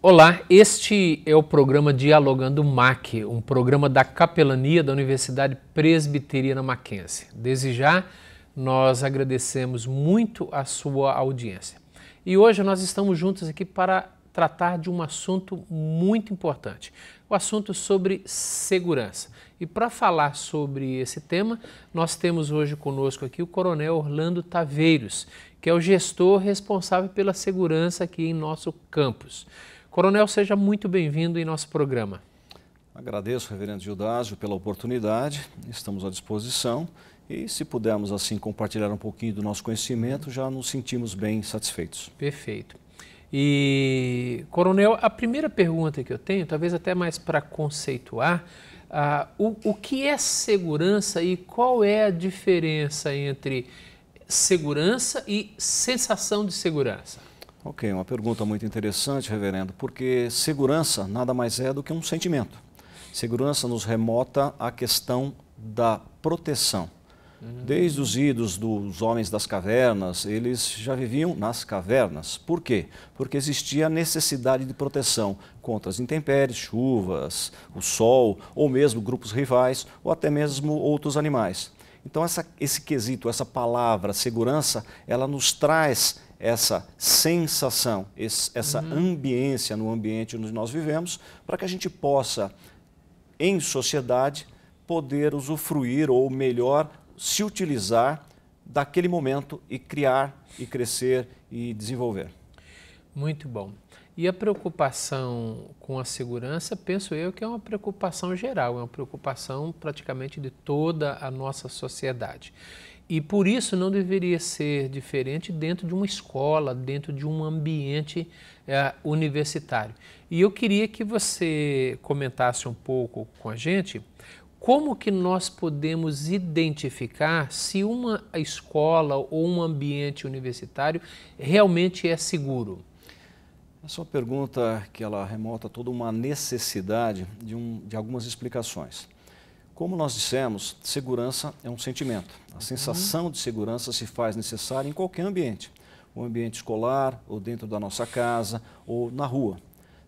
Olá, este é o programa Dialogando MAC, um programa da capelania da Universidade Presbiteriana Mackenzie. Desde já, nós agradecemos muito a sua audiência. E hoje nós estamos juntos aqui para tratar de um assunto muito importante, o assunto sobre segurança. E para falar sobre esse tema, nós temos hoje conosco aqui o Coronel Orlando Taveiros, que é o gestor responsável pela segurança aqui em nosso campus. Coronel, seja muito bem-vindo em nosso programa. Agradeço, reverendo Gildásio, pela oportunidade. Estamos à disposição e, se pudermos assim compartilhar um pouquinho do nosso conhecimento, já nos sentimos bem satisfeitos. Perfeito. E, coronel, a primeira pergunta que eu tenho, talvez até mais para conceituar, ah, o, o que é segurança e qual é a diferença entre segurança e sensação de segurança? Ok, uma pergunta muito interessante, reverendo, porque segurança nada mais é do que um sentimento. Segurança nos remota à questão da proteção. Uhum. Desde os idos dos homens das cavernas, eles já viviam nas cavernas. Por quê? Porque existia a necessidade de proteção contra as intempéries, chuvas, o sol, ou mesmo grupos rivais, ou até mesmo outros animais. Então, essa, esse quesito, essa palavra segurança, ela nos traz essa sensação, esse, essa uhum. ambiência no ambiente onde nós vivemos, para que a gente possa, em sociedade, poder usufruir ou melhor, se utilizar daquele momento e criar e crescer e desenvolver. Muito bom. E a preocupação com a segurança, penso eu que é uma preocupação geral, é uma preocupação praticamente de toda a nossa sociedade. E por isso não deveria ser diferente dentro de uma escola, dentro de um ambiente é, universitário. E eu queria que você comentasse um pouco com a gente como que nós podemos identificar se uma escola ou um ambiente universitário realmente é seguro? Essa é uma pergunta que ela remota toda uma necessidade de, um, de algumas explicações. Como nós dissemos, segurança é um sentimento. A sensação de segurança se faz necessária em qualquer ambiente, o ambiente escolar, ou dentro da nossa casa, ou na rua.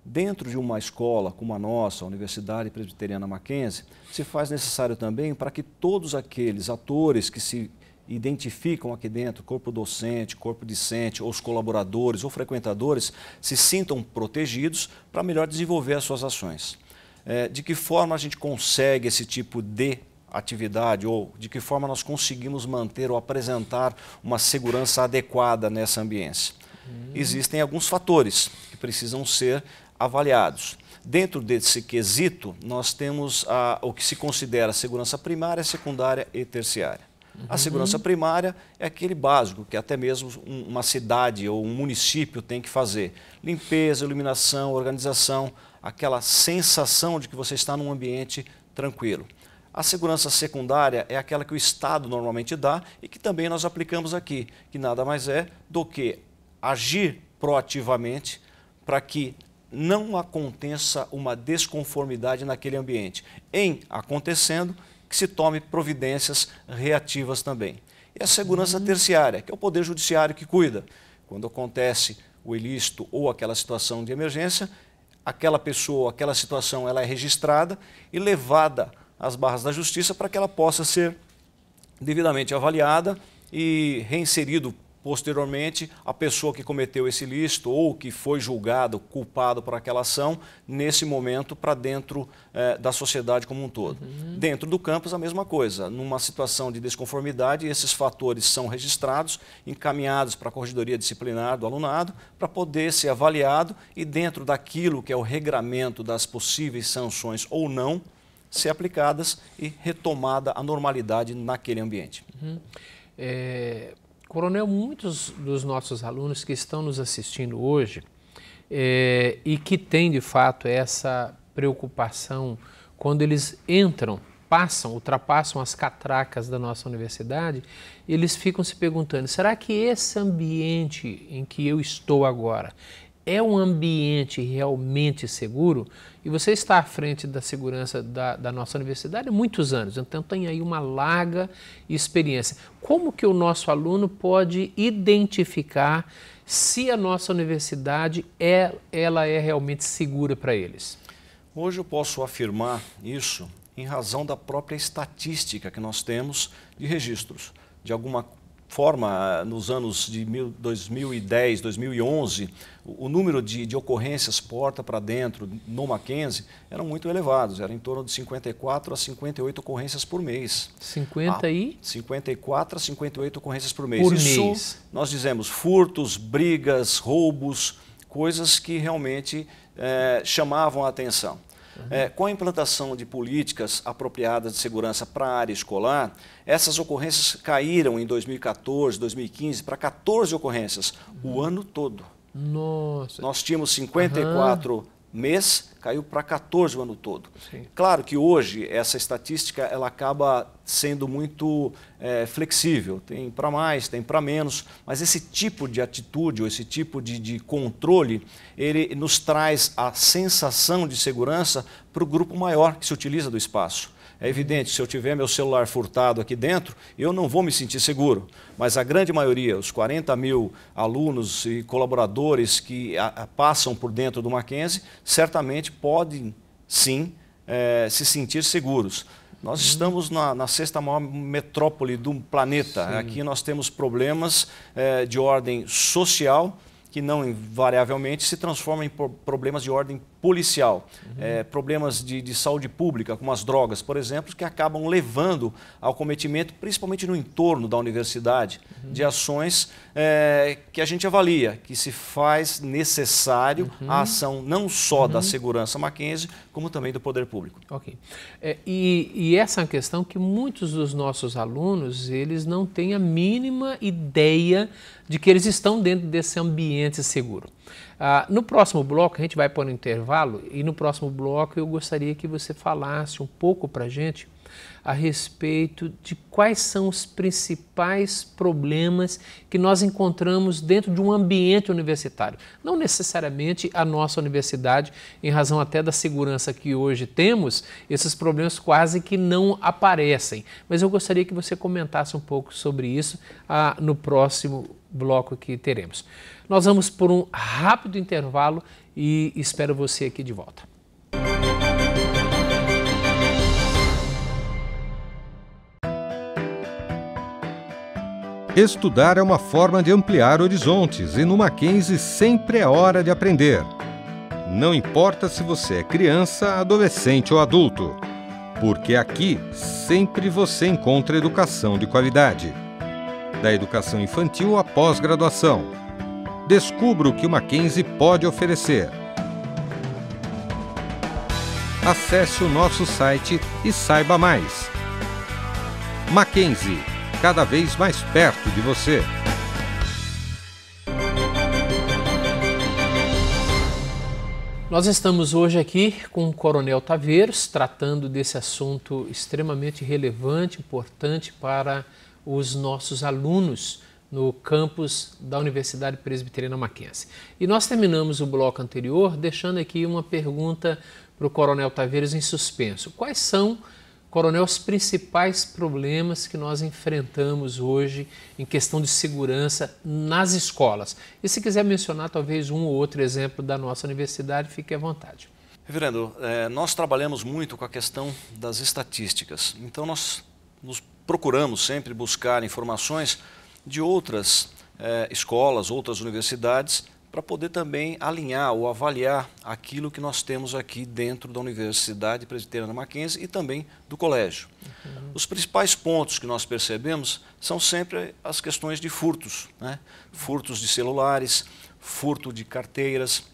Dentro de uma escola como a nossa, a Universidade Presbiteriana Mackenzie, se faz necessário também para que todos aqueles atores que se identificam aqui dentro, corpo docente, corpo discente, ou os colaboradores ou frequentadores, se sintam protegidos para melhor desenvolver as suas ações é, de que forma a gente consegue esse tipo de atividade ou de que forma nós conseguimos manter ou apresentar uma segurança adequada nessa ambiência. Hum. Existem alguns fatores que precisam ser avaliados. Dentro desse quesito, nós temos a, o que se considera segurança primária, secundária e terciária. Uhum. A segurança primária é aquele básico que até mesmo uma cidade ou um município tem que fazer: limpeza, iluminação, organização, aquela sensação de que você está num ambiente tranquilo. A segurança secundária é aquela que o Estado normalmente dá e que também nós aplicamos aqui, que nada mais é do que agir proativamente para que não aconteça uma desconformidade naquele ambiente. Em acontecendo, que se tome providências reativas também. E a segurança uhum. terciária, que é o Poder Judiciário que cuida. Quando acontece o ilícito ou aquela situação de emergência, aquela pessoa, aquela situação, ela é registrada e levada às barras da justiça para que ela possa ser devidamente avaliada e reinserido Posteriormente, a pessoa que cometeu esse ilícito ou que foi julgado culpado por aquela ação, nesse momento, para dentro eh, da sociedade como um todo. Uhum. Dentro do campus, a mesma coisa. Numa situação de desconformidade, esses fatores são registrados, encaminhados para a corregedoria disciplinar do alunado, para poder ser avaliado e, dentro daquilo que é o regramento das possíveis sanções ou não, ser aplicadas e retomada a normalidade naquele ambiente. Uhum. É Coronel, muitos dos nossos alunos que estão nos assistindo hoje é, e que têm de fato essa preocupação quando eles entram, passam, ultrapassam as catracas da nossa universidade, eles ficam se perguntando: será que esse ambiente em que eu estou agora é um ambiente realmente seguro? E você está à frente da segurança da, da nossa universidade há muitos anos, então tem aí uma larga experiência. Como que o nosso aluno pode identificar se a nossa universidade é, ela é realmente segura para eles? Hoje eu posso afirmar isso em razão da própria estatística que nós temos de registros de alguma forma, nos anos de 2010, 2011, o número de, de ocorrências porta para dentro no Mackenzie eram muito elevados, era em torno de 54 a 58 ocorrências por mês. 50 ah, e? 54 a 58 ocorrências por mês. Por Isso, mês. nós dizemos furtos, brigas, roubos, coisas que realmente eh, chamavam a atenção. É, com a implantação de políticas apropriadas de segurança para a área escolar, essas ocorrências caíram em 2014, 2015 para 14 ocorrências uhum. o ano todo. Nossa. Nós tínhamos 54 uhum mês, caiu para 14 o ano todo. Sim. Claro que hoje essa estatística ela acaba sendo muito é, flexível, tem para mais, tem para menos, mas esse tipo de atitude ou esse tipo de, de controle, ele nos traz a sensação de segurança para o grupo maior que se utiliza do espaço. É evidente, se eu tiver meu celular furtado aqui dentro, eu não vou me sentir seguro. Mas a grande maioria, os 40 mil alunos e colaboradores que a, a, passam por dentro do Mackenzie, certamente podem sim é, se sentir seguros. Nós uhum. estamos na, na, sexta maior metrópole do planeta. Sim. Aqui nós temos problemas é, de ordem social que não invariavelmente se transformam em problemas de ordem policial, uhum. é, problemas de, de, saúde pública, como as drogas, por exemplo, que acabam levando ao cometimento, principalmente no entorno da universidade, uhum. de ações é, que a gente avalia, que se faz necessário uhum. a ação não só da uhum. segurança Mackenzie, como também do poder público. Ok. É, e, e essa é uma questão que muitos dos nossos alunos, eles não têm a mínima ideia de que eles estão dentro desse ambiente seguro. Ah, no próximo bloco, a gente vai para o um intervalo e no próximo bloco eu gostaria que você falasse um pouco para a gente a respeito de quais são os principais problemas que nós encontramos dentro de um ambiente universitário. Não necessariamente a nossa universidade, em razão até da segurança que hoje temos, esses problemas quase que não aparecem. Mas eu gostaria que você comentasse um pouco sobre isso ah, no próximo bloco que teremos. Nós vamos por um rápido intervalo e espero você aqui de volta. Estudar é uma forma de ampliar horizontes e no Mackenzie sempre é hora de aprender. Não importa se você é criança, adolescente ou adulto, porque aqui sempre você encontra educação de qualidade. Da educação infantil à pós-graduação descubra o que o Mackenzie pode oferecer. Acesse o nosso site e saiba mais. Mackenzie, cada vez mais perto de você. Nós estamos hoje aqui com o Coronel Taveiros, tratando desse assunto extremamente relevante, importante para os nossos alunos no campus da Universidade Presbiteriana Mackenzie. E nós terminamos o bloco anterior deixando aqui uma pergunta para o Coronel Taveiros em suspenso. Quais são, Coronel, os principais problemas que nós enfrentamos hoje em questão de segurança nas escolas? E se quiser mencionar talvez um ou outro exemplo da nossa universidade, fique à vontade. Reverendo, eh, nós trabalhamos muito com a questão das estatísticas. Então, nós nos procuramos sempre buscar informações de outras eh, escolas, outras universidades, para poder também alinhar ou avaliar aquilo que nós temos aqui dentro da Universidade Presbiteriana Mackenzie e também do colégio. Uhum. Os principais pontos que nós percebemos são sempre as questões de furtos, né? furtos de celulares, furto de carteiras.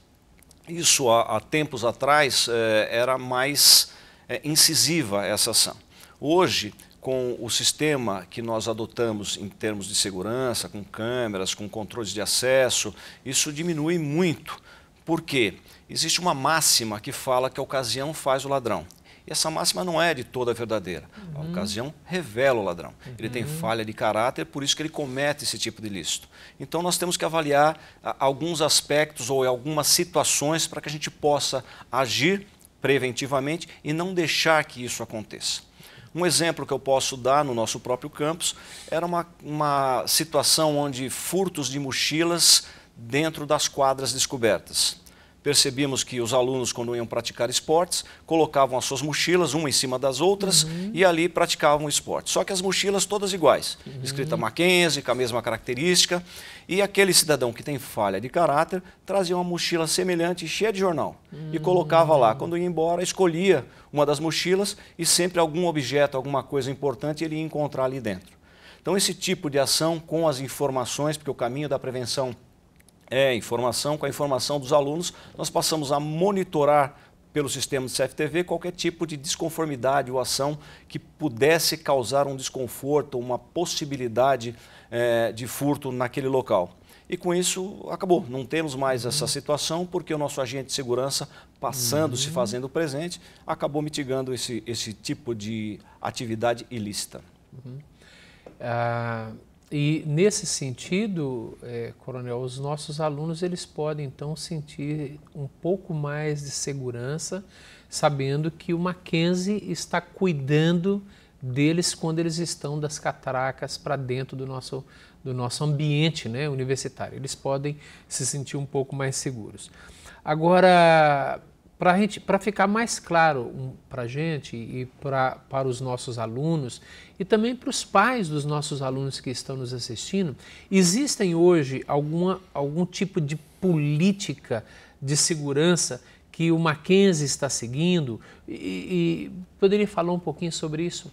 Isso há, há tempos atrás eh, era mais eh, incisiva essa ação. Hoje, com o sistema que nós adotamos em termos de segurança, com câmeras, com controles de acesso, isso diminui muito. Por quê? Existe uma máxima que fala que a ocasião faz o ladrão. E essa máxima não é de toda verdadeira. A uhum. ocasião revela o ladrão. Uhum. Ele tem uhum. falha de caráter, por isso que ele comete esse tipo de ilícito. Então nós temos que avaliar a, ah, alguns aspectos ou algumas situações para que a gente possa agir preventivamente e não deixar que isso aconteça. Um exemplo que eu posso dar no nosso próprio campus era uma, uma situação onde furtos de mochilas dentro das quadras descobertas. Percebíamos que os alunos, quando iam praticar esportes, colocavam as suas mochilas uma em cima das outras uhum. e ali praticavam esporte. Só que as mochilas todas iguais, uhum. escrita Mackenzie, com a mesma característica. E aquele cidadão que tem falha de caráter trazia uma mochila semelhante, cheia de jornal, uhum. e colocava lá. Uhum. Quando ia embora, escolhia uma das mochilas e sempre algum objeto, alguma coisa importante ele ia encontrar ali dentro. Então, esse tipo de ação com as informações, porque o caminho da prevenção é, informação. Com a informação dos alunos, nós passamos a monitorar pelo sistema de CFTV qualquer tipo de desconformidade ou ação que pudesse causar um desconforto, uma possibilidade é, de furto naquele local. E com isso acabou, não temos mais essa uhum. situação porque o nosso agente de segurança, passando-se, uhum. fazendo presente, acabou mitigando esse, esse tipo de atividade ilícita. Uhum. Ah, e nesse sentido, é, coronel, os nossos alunos eles podem então sentir um pouco mais de segurança, sabendo que o Mackenzie está cuidando deles quando eles estão das catracas para dentro do nosso, do nosso ambiente né, universitário. Eles podem se sentir um pouco mais seguros. Agora, para ficar mais claro para a gente e pra, para os nossos alunos e também para os pais dos nossos alunos que estão nos assistindo, existem hoje alguma, algum tipo de política de segurança que o Mackenzie está seguindo? E, e poderia falar um pouquinho sobre isso?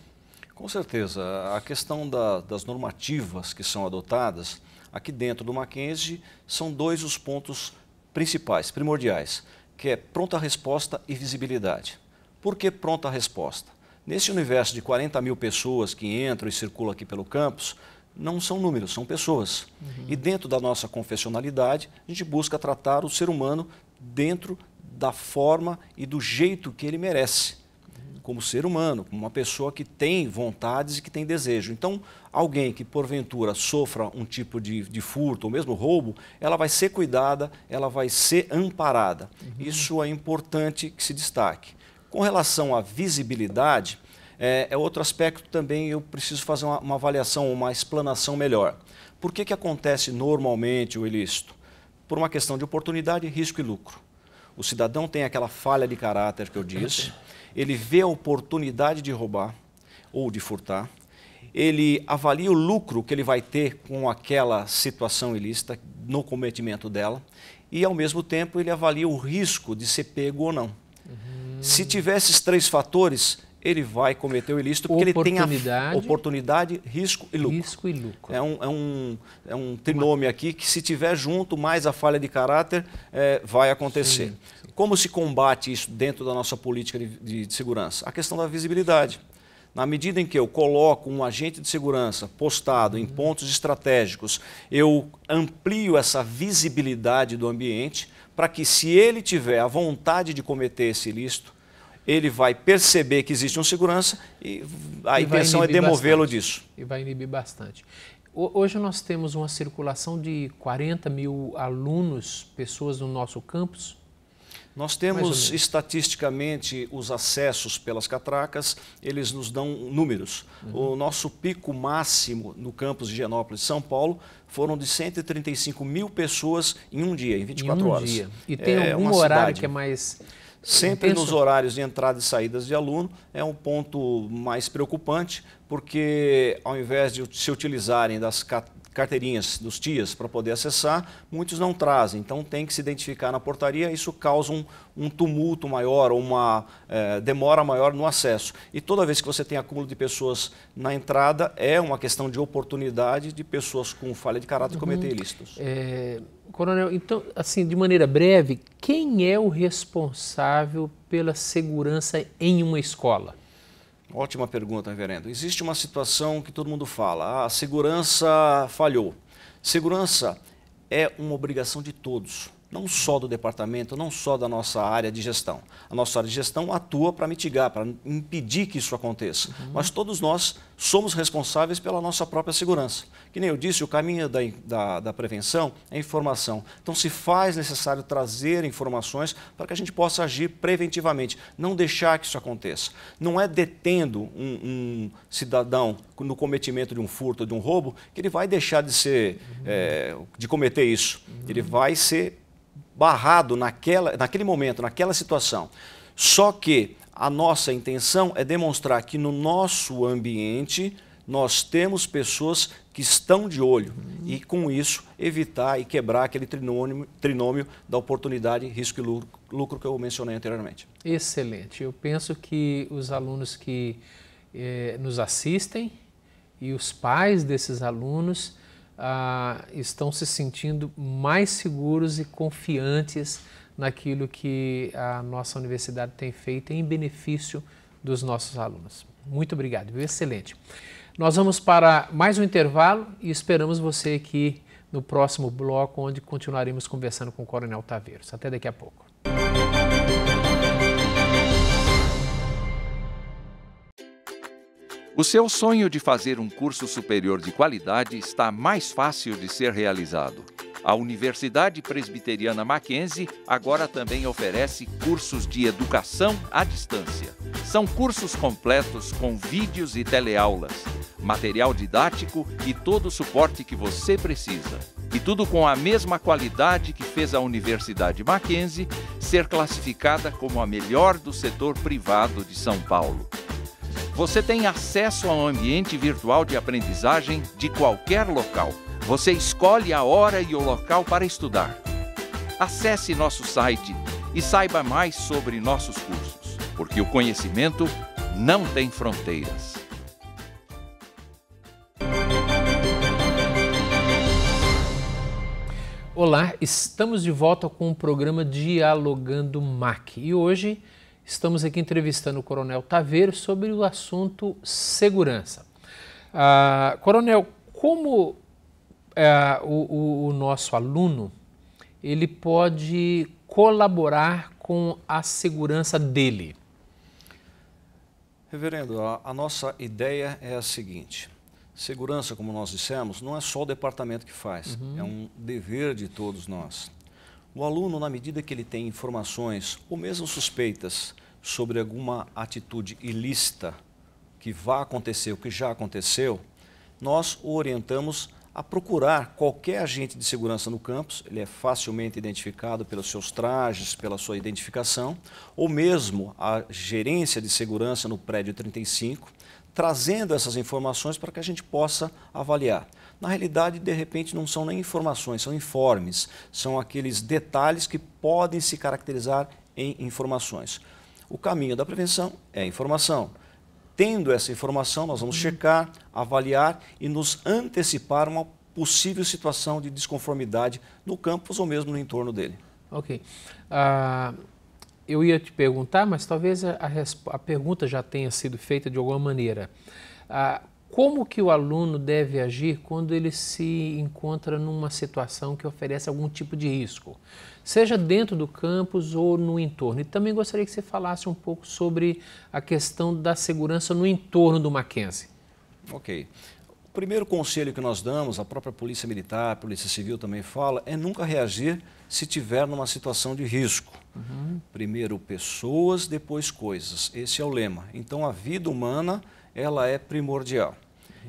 Com certeza. A questão da, das normativas que são adotadas aqui dentro do Mackenzie são dois os pontos principais, primordiais que é pronta resposta e visibilidade. Por que pronta resposta? Nesse universo de 40 mil pessoas que entram e circulam aqui pelo campus, não são números, são pessoas. Uhum. E dentro da nossa confessionalidade, a gente busca tratar o ser humano dentro da forma e do jeito que ele merece como ser humano, como uma pessoa que tem vontades e que tem desejo. Então, alguém que porventura sofra um tipo de, de furto ou mesmo roubo, ela vai ser cuidada, ela vai ser amparada. Uhum. Isso é importante que se destaque. Com relação à visibilidade, é, é outro aspecto também eu preciso fazer uma, uma avaliação, uma explanação melhor. Por que, que acontece normalmente o ilícito? Por uma questão de oportunidade, risco e lucro. O cidadão tem aquela falha de caráter que eu disse. ele vê a oportunidade de roubar ou de furtar, ele avalia o lucro que ele vai ter com aquela situação ilícita, no cometimento dela, e ao mesmo tempo ele avalia o risco de ser pego ou não. Uhum. Se tiver esses três fatores, ele vai cometer o ilícito porque ele tem a oportunidade, risco e lucro. Risco e lucro. É um, é um, é um trinômio aqui que se tiver junto mais a falha de caráter, é, vai acontecer. Sim. Como se combate isso dentro da nossa política de, de, de segurança? A questão da visibilidade. Na medida em que eu coloco um agente de segurança postado em pontos estratégicos, eu amplio essa visibilidade do ambiente para que, se ele tiver a vontade de cometer esse ilícito, ele vai perceber que existe um segurança e a e intenção é demovê-lo disso. E vai inibir bastante. Hoje nós temos uma circulação de 40 mil alunos, pessoas no nosso campus, nós temos estatisticamente os acessos pelas catracas, eles nos dão números. Uhum. O nosso pico máximo no campus de Higienópolis, São Paulo, foram de 135 mil pessoas em um dia, em 24 em um horas. Dia. E tem é, algum horário cidade. que é mais. Sempre intenso? nos horários de entrada e saídas de aluno é um ponto mais preocupante, porque ao invés de se utilizarem das carteirinhas dos tias para poder acessar, muitos não trazem, então tem que se identificar na portaria, isso causa um, um tumulto maior, uma eh, demora maior no acesso. E toda vez que você tem acúmulo de pessoas na entrada, é uma questão de oportunidade de pessoas com falha de caráter uhum. cometer ilícitos. É, coronel, então, assim, de maneira breve, quem é o responsável pela segurança em uma escola? Ótima pergunta, reverendo. Existe uma situação que todo mundo fala: ah, a segurança falhou. Segurança é uma obrigação de todos não só do departamento, não só da nossa área de gestão. A nossa área de gestão atua para mitigar, para impedir que isso aconteça. Uhum. Mas todos nós somos responsáveis pela nossa própria segurança. Que nem eu disse, o caminho da, da, da prevenção é informação. Então se faz necessário trazer informações para que a gente possa agir preventivamente, não deixar que isso aconteça. Não é detendo um, um cidadão no cometimento de um furto, de um roubo, que ele vai deixar de ser, uhum. é, de cometer isso. Uhum. Ele vai ser barrado naquela, naquele momento, naquela situação. Só que a nossa intenção é demonstrar que no nosso ambiente nós temos pessoas que estão de olho e, com isso, evitar e quebrar aquele trinômio, trinômio da oportunidade, risco e lucro, lucro, que eu mencionei anteriormente. Excelente. Eu penso que os alunos que eh, nos assistem e os pais desses alunos ah, estão se sentindo mais seguros e confiantes naquilo que a nossa universidade tem feito em benefício dos nossos alunos. Muito obrigado, viu? Excelente. Nós vamos para mais um intervalo e esperamos você aqui no próximo bloco, onde continuaremos conversando com o Coronel Taveiros. Até daqui a pouco. O seu sonho de fazer um curso superior de qualidade está mais fácil de ser realizado. A Universidade Presbiteriana Mackenzie agora também oferece cursos de educação à distância. São cursos completos com vídeos e teleaulas, material didático e todo o suporte que você precisa. E tudo com a mesma qualidade que fez a Universidade Mackenzie ser classificada como a melhor do setor privado de São Paulo. Você tem acesso a um ambiente virtual de aprendizagem de qualquer local. Você escolhe a hora e o local para estudar. Acesse nosso site e saiba mais sobre nossos cursos, porque o conhecimento não tem fronteiras. Olá, estamos de volta com o programa Dialogando MAC e hoje Estamos aqui entrevistando o Coronel Taveiro sobre o assunto segurança. Ah, coronel, como ah, o, o nosso aluno ele pode colaborar com a segurança dele? Reverendo, a, a, nossa ideia é a seguinte: segurança, como nós dissemos, não é só o departamento que faz, uhum. é um dever de todos nós. O aluno, na medida que ele tem informações ou mesmo suspeitas sobre alguma atitude ilícita que vá acontecer, ou que já aconteceu, nós o orientamos a procurar qualquer agente de segurança no campus, ele é facilmente identificado pelos seus trajes, pela sua identificação, ou mesmo a gerência de segurança no prédio 35, trazendo essas informações para que a gente possa avaliar. Na realidade, de repente, não são nem informações, são informes, são aqueles detalhes que podem se caracterizar em informações. O caminho da prevenção é informação. Tendo essa informação, nós vamos hum. checar, avaliar e nos antecipar uma possível situação de desconformidade no campus ou mesmo no entorno dele. Ok. Uh eu ia te perguntar, mas talvez a, a, pergunta já tenha sido feita de alguma maneira. Ah, como que o aluno deve agir quando ele se encontra numa situação que oferece algum tipo de risco, seja dentro do campus ou no entorno? E também gostaria que você falasse um pouco sobre a questão da segurança no entorno do Mackenzie. Ok primeiro conselho que nós damos, a própria Polícia Militar, a Polícia Civil também fala, é nunca reagir se tiver numa situação de risco. Uhum. Primeiro pessoas, depois coisas. Esse é o lema. Então a vida humana, ela é primordial.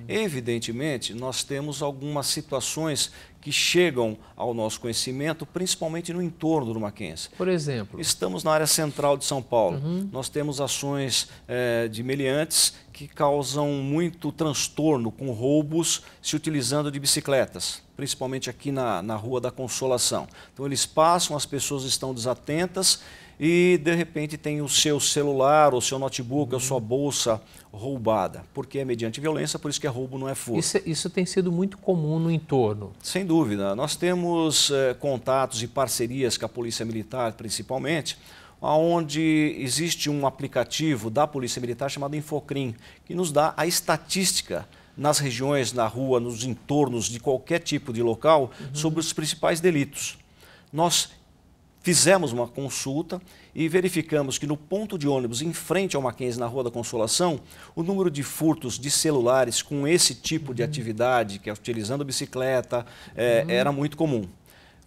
Evidentemente, nós temos algumas situações que chegam ao nosso conhecimento, principalmente no entorno do Mackenzie. Por exemplo? Estamos na área central de São Paulo. Uhum. Nós temos ações é, de meliantes que causam muito transtorno com roubos se utilizando de bicicletas principalmente aqui na, na Rua da Consolação. Então eles passam, as pessoas estão desatentas e de repente tem o seu celular, o seu notebook, a sua bolsa roubada, porque é mediante violência, por isso que é roubo, não é furto. Isso, isso tem sido muito comum no entorno. Sem dúvida. Nós temos eh, contatos e parcerias com a Polícia Militar, principalmente, onde existe um aplicativo da Polícia Militar chamado Infocrim, que nos dá a estatística nas regiões, na rua, nos entornos de qualquer tipo de local, uhum. sobre os principais delitos. Nós fizemos uma consulta e verificamos que no ponto de ônibus em frente ao Mackenzie, na Rua da Consolação, o número de furtos de celulares com esse tipo de uhum. atividade, que é utilizando bicicleta, é, uhum. era muito comum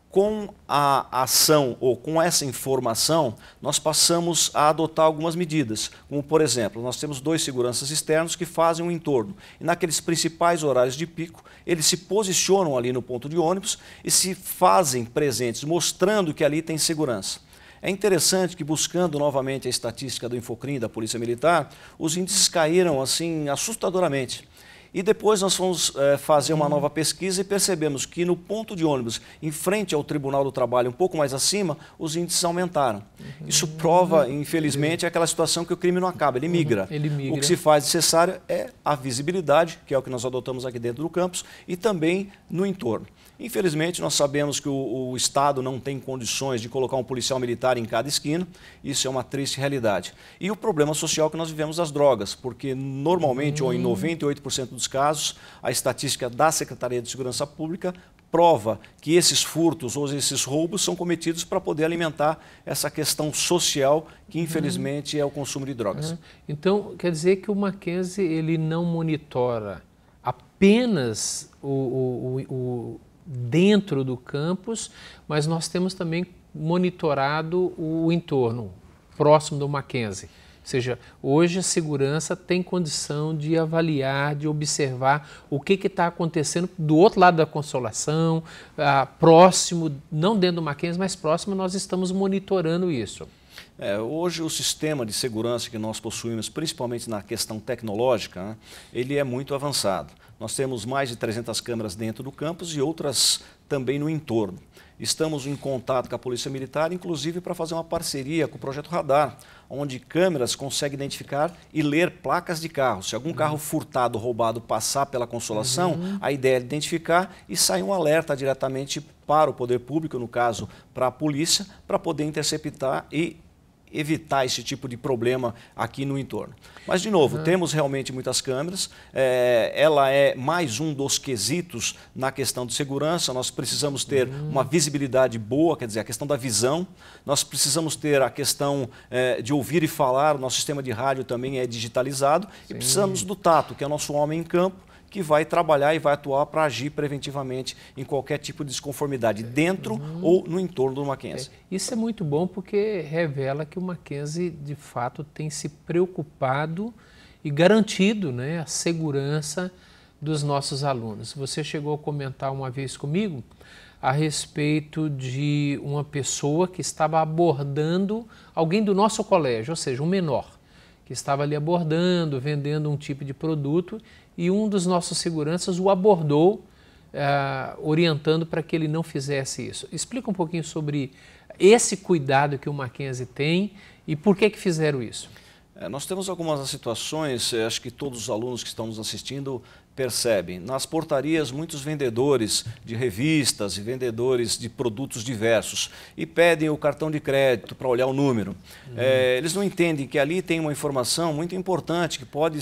com a ação ou com essa informação, nós passamos a adotar algumas medidas, como por exemplo, nós temos dois seguranças externos que fazem um entorno e naqueles principais horários de pico, eles se posicionam ali no ponto de ônibus e se fazem presentes, mostrando que ali tem segurança. É interessante que, buscando novamente a estatística do Infocrim da Polícia Militar, os índices caíram assim assustadoramente. E depois nós fomos é, fazer uma nova pesquisa e percebemos que no ponto de ônibus, em frente ao Tribunal do Trabalho, um pouco mais acima, os índices aumentaram. Uhum. Isso prova, infelizmente, uhum. aquela situação que o crime não acaba, ele uhum. migra. Uhum. ele migra. O que se faz necessário é a visibilidade, que é o que nós adotamos aqui dentro do campus, e também no entorno. Infelizmente, nós sabemos que o, o, Estado não tem condições de colocar um policial militar em cada esquina. Isso é uma triste realidade. E o problema social que nós vivemos das drogas, porque normalmente, hum. ou em 98% hum. dos casos, a estatística da Secretaria de Segurança Pública prova que esses furtos ou esses roubos são cometidos para poder alimentar essa questão social que uhum. infelizmente é o consumo de drogas. Uhum. Então, quer dizer que o Mackenzie ele não monitora apenas o, o, o dentro do campus, mas nós temos também monitorado o entorno próximo do Mackenzie. Ou seja, hoje a segurança tem condição de avaliar, de observar o que está acontecendo do outro lado da consolação, ah, próximo, não dentro do Mackenzie, mas próximo, nós estamos monitorando isso. É, hoje o sistema de segurança que nós possuímos, principalmente na questão tecnológica, né, ele é muito avançado. Nós temos mais de 300 câmeras dentro do campus e outras também no entorno. Estamos em contato com a Polícia Militar, inclusive para fazer uma parceria com o Projeto Radar, onde câmeras conseguem identificar e ler placas de carro. Se algum carro furtado, roubado, passar pela consolação, uhum. a ideia é identificar e sair um alerta diretamente para o poder público, no caso, para a polícia, para poder interceptar e evitar esse tipo de problema aqui no entorno. Mas, de novo, uhum. temos realmente muitas câmeras, é, ela é mais um dos quesitos na questão de segurança, nós precisamos ter uhum. uma visibilidade boa, quer dizer, a questão da visão, nós precisamos ter a questão é, de ouvir e falar, nosso sistema de rádio também é digitalizado, Sim. e precisamos do tato, que é o nosso homem em campo, que vai trabalhar e vai atuar para agir preventivamente em qualquer tipo de desconformidade, dentro uhum. ou no entorno do Mackenzie. É. Isso é muito bom porque revela que o Mackenzie, de fato, tem se preocupado e garantido né, a segurança dos nossos alunos. Você chegou a comentar uma vez comigo a respeito de uma pessoa que estava abordando alguém do nosso colégio, ou seja, um menor que estava ali abordando, vendendo um tipo de produto, e um dos nossos seguranças o abordou, uh, orientando para que ele não fizesse isso. Explica um pouquinho sobre esse cuidado que o Mackenzie tem e por que, que fizeram isso. É, nós temos algumas situações, eh, acho que todos os alunos que estão nos assistindo percebem? Nas portarias, muitos vendedores de revistas e vendedores de produtos diversos e pedem o cartão de crédito para olhar o número. Uhum. É, eles não entendem que ali tem uma informação muito importante que pode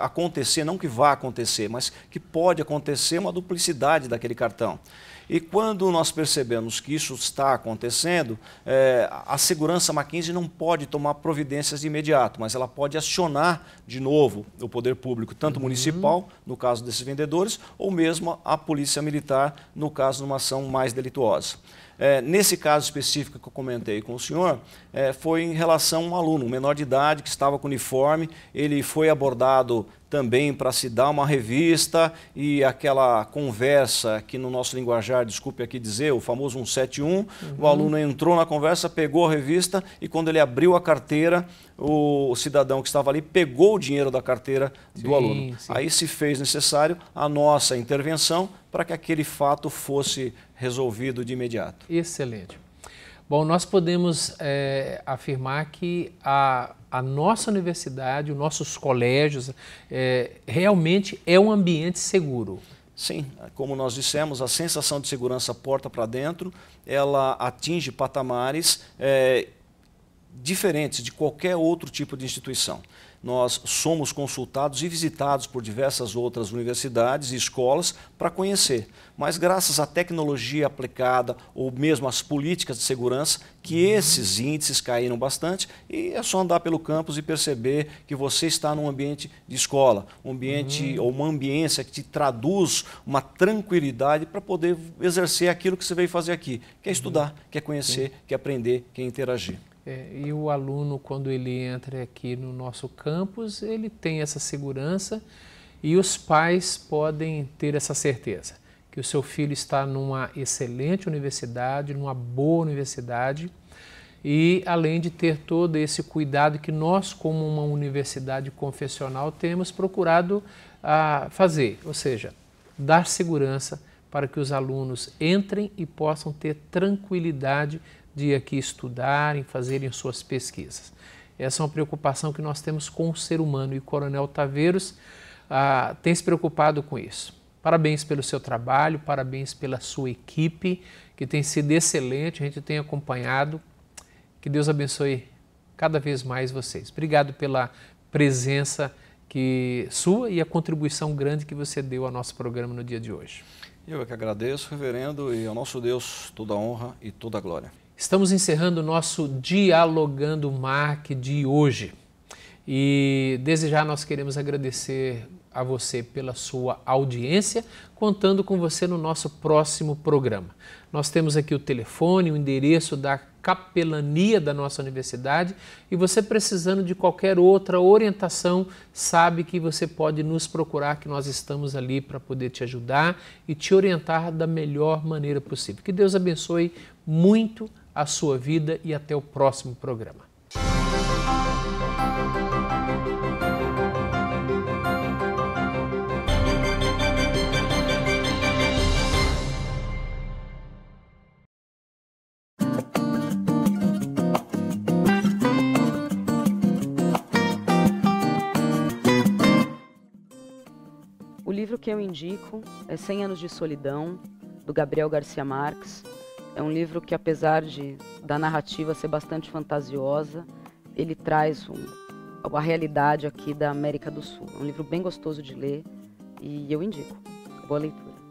acontecer, não que vá acontecer, mas que pode acontecer uma duplicidade daquele cartão. E quando nós percebemos que isso está acontecendo, é, a segurança Mackenzie não pode tomar providências de imediato, mas ela pode acionar de novo o poder público, tanto uhum. municipal, no caso desses vendedores, ou mesmo a polícia militar, no caso de uma ação mais delituosa. É, nesse caso específico que eu comentei com o senhor, é, foi em relação a um aluno, um menor de idade, que estava com uniforme, ele foi abordado também para se dar uma revista e aquela conversa que no nosso linguajar, desculpe aqui dizer, o famoso 171, uhum. o aluno entrou na conversa, pegou a revista e quando ele abriu a carteira, o, cidadão que estava ali pegou o dinheiro da carteira sim, do aluno. Sim. Aí se fez necessário a nossa intervenção para que aquele fato fosse resolvido de imediato. Excelente. Bom, nós podemos é, afirmar que a, a nossa universidade, os nossos colégios, é, realmente é um ambiente seguro. Sim, como nós dissemos, a sensação de segurança porta para dentro, ela atinge patamares é, diferentes de qualquer outro tipo de instituição nós somos consultados e visitados por diversas outras universidades e escolas para conhecer. Mas graças à tecnologia aplicada ou mesmo às políticas de segurança, que uhum. esses índices caíram bastante e é só andar pelo campus e perceber que você está num ambiente de escola, um ambiente uhum. ou uma ambiência que te traduz uma tranquilidade para poder exercer aquilo que você veio fazer aqui, que é uhum. estudar, uhum. que é conhecer, Sim. que é aprender, que é interagir. É, e o aluno, quando ele entra aqui no nosso campus, ele tem essa segurança e os pais podem ter essa certeza que o seu filho está numa excelente universidade, numa boa universidade, e além de ter todo esse cuidado que nós, como uma universidade confessional, temos procurado a ah, fazer, ou seja, dar segurança para que os alunos entrem e possam ter tranquilidade de aqui estudarem, fazerem suas pesquisas. Essa é uma preocupação que nós temos com o ser humano e o Coronel Taveiros ah, tem se preocupado com isso. Parabéns pelo seu trabalho, parabéns pela sua equipe, que tem sido excelente, a gente tem acompanhado. Que Deus abençoe cada vez mais vocês. Obrigado pela presença que sua e a contribuição grande que você deu ao nosso programa no dia de hoje. Eu é que agradeço, reverendo, e ao nosso Deus toda a honra e toda a glória. Estamos encerrando o nosso Dialogando Mark de hoje. E desde já nós queremos agradecer a você pela sua audiência, contando com você no nosso próximo programa. Nós temos aqui o telefone, o endereço da capelania da nossa universidade e você precisando de qualquer outra orientação, sabe que você pode nos procurar, que nós estamos ali para poder te ajudar e te orientar da melhor maneira possível. Que Deus abençoe muito à sua vida e até o próximo programa. O livro que eu indico é 100 anos de solidão, do Gabriel Garcia Marques, é um livro que, apesar de da narrativa ser bastante fantasiosa, ele traz um, a realidade aqui da América do Sul. É um livro bem gostoso de ler e eu indico. Boa leitura.